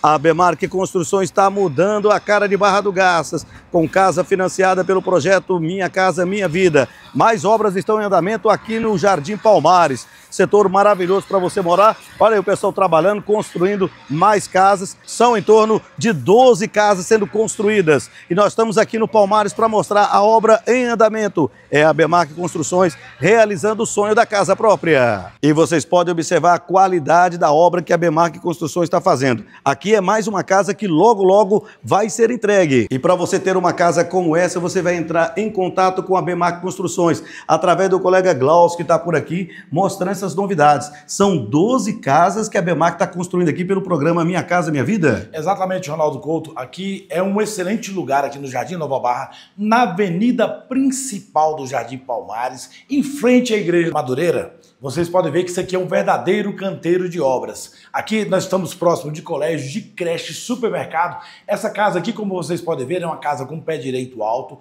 A Bemarque Construções está mudando a cara de Barra do Garças, com casa financiada pelo projeto Minha Casa Minha Vida. Mais obras estão em andamento aqui no Jardim Palmares. Setor maravilhoso para você morar. Olha aí o pessoal trabalhando, construindo mais casas. São em torno de 12 casas sendo construídas. E nós estamos aqui no Palmares para mostrar a obra em andamento. É a Bemac Construções realizando o sonho da casa própria. E vocês podem observar a qualidade da obra que a Bemac Construções está fazendo. Aqui é mais uma casa que logo, logo vai ser entregue. E para você ter uma casa como essa, você vai entrar em contato com a Bemac Construções através do colega Glaus, que está por aqui, mostrando essas novidades. São 12 casas que a Bemac está construindo aqui pelo programa Minha Casa Minha Vida? Exatamente, Ronaldo Couto. Aqui é um excelente lugar, aqui no Jardim Nova Barra, na avenida principal do Jardim Palmares, em frente à Igreja Madureira. Vocês podem ver que isso aqui é um verdadeiro canteiro de obras. Aqui nós estamos próximo de colégio, de creche, supermercado. Essa casa aqui, como vocês podem ver, é uma casa com pé direito alto,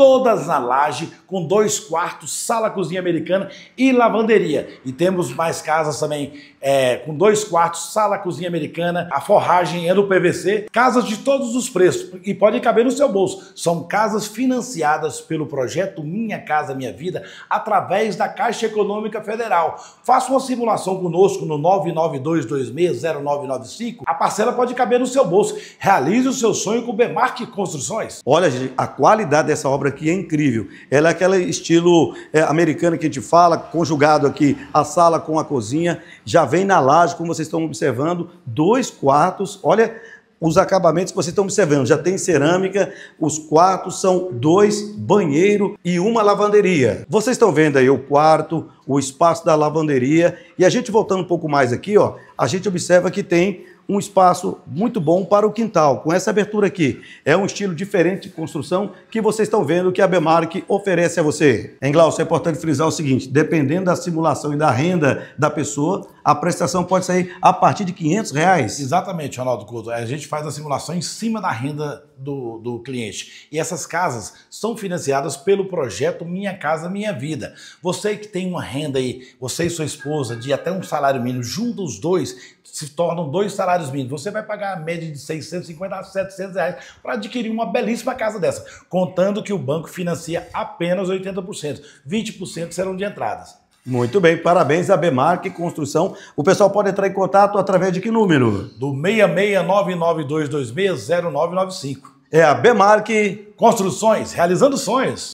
todas na laje, com dois quartos, sala, cozinha americana e lavanderia. E temos mais casas também é, com dois quartos, sala, cozinha americana, a forragem é do PVC, casas de todos os preços e pode caber no seu bolso. São casas financiadas pelo projeto Minha Casa Minha Vida através da Caixa Econômica Federal. Faça uma simulação conosco no 992260995. A parcela pode caber no seu bolso. Realize o seu sonho com Bemarque Construções. Olha, a qualidade dessa obra obra que é incrível. Ela é aquele estilo é, americano que a gente fala, conjugado aqui a sala com a cozinha. Já vem na laje, como vocês estão observando, dois quartos. Olha os acabamentos que vocês estão observando. Já tem cerâmica, os quartos são dois, banheiro e uma lavanderia. Vocês estão vendo aí o quarto, o espaço da lavanderia. E a gente voltando um pouco mais aqui, ó, a gente observa que tem um espaço muito bom para o quintal. Com essa abertura aqui, é um estilo diferente de construção que vocês estão vendo que a Bemark oferece a você. Em Glaucio, é importante frisar o seguinte, dependendo da simulação e da renda da pessoa, a prestação pode sair a partir de 500 reais. Exatamente, Ronaldo Couto. A gente faz a simulação em cima da renda do, do cliente. E essas casas são financiadas pelo projeto Minha Casa Minha Vida. Você que tem uma renda aí, você e sua esposa, de até um salário mínimo, junta os dois, se tornam dois salários mínimos. Você vai pagar a média de 650 a 700 reais para adquirir uma belíssima casa dessa, contando que o banco financia apenas 80%. 20% serão de entradas. Muito bem, parabéns a Bemark Construção. O pessoal pode entrar em contato através de que número? Do 66992260995. É a Bemark Construções, realizando sonhos.